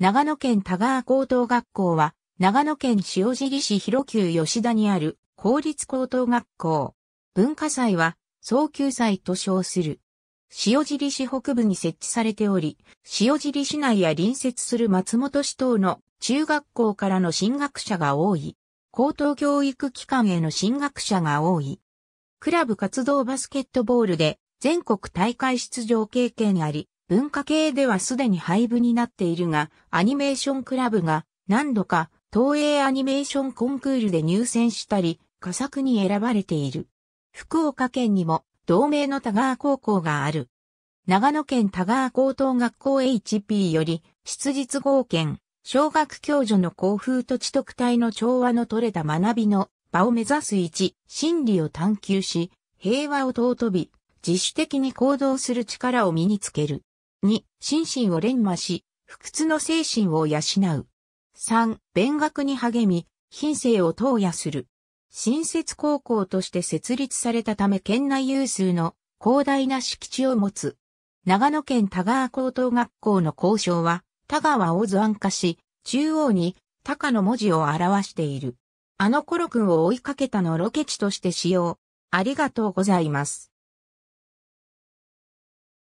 長野県田川高等学校は、長野県塩尻市広久吉田にある公立高等学校。文化祭は、早急祭と称する。塩尻市北部に設置されており、塩尻市内や隣接する松本市等の中学校からの進学者が多い。高等教育機関への進学者が多い。クラブ活動バスケットボールで全国大会出場経験あり、文化系ではすでに廃部になっているが、アニメーションクラブが何度か東映アニメーションコンクールで入選したり、佳作に選ばれている。福岡県にも同名の田川高校がある。長野県田川高等学校 HP より、質実合県、小学教授の校風と知得体の調和の取れた学びの場を目指す1、真理を探求し、平和を尊び、自主的に行動する力を身につける。2、心身を連磨し、不屈の精神を養う。3、勉学に励み、品性を投与する。新設高校として設立されたため県内有数の広大な敷地を持つ。長野県田川高等学校の校章は田川を図案化し、中央に高の文字を表している。あの頃君を追いかけたのロケ地として使用。ありがとうございます。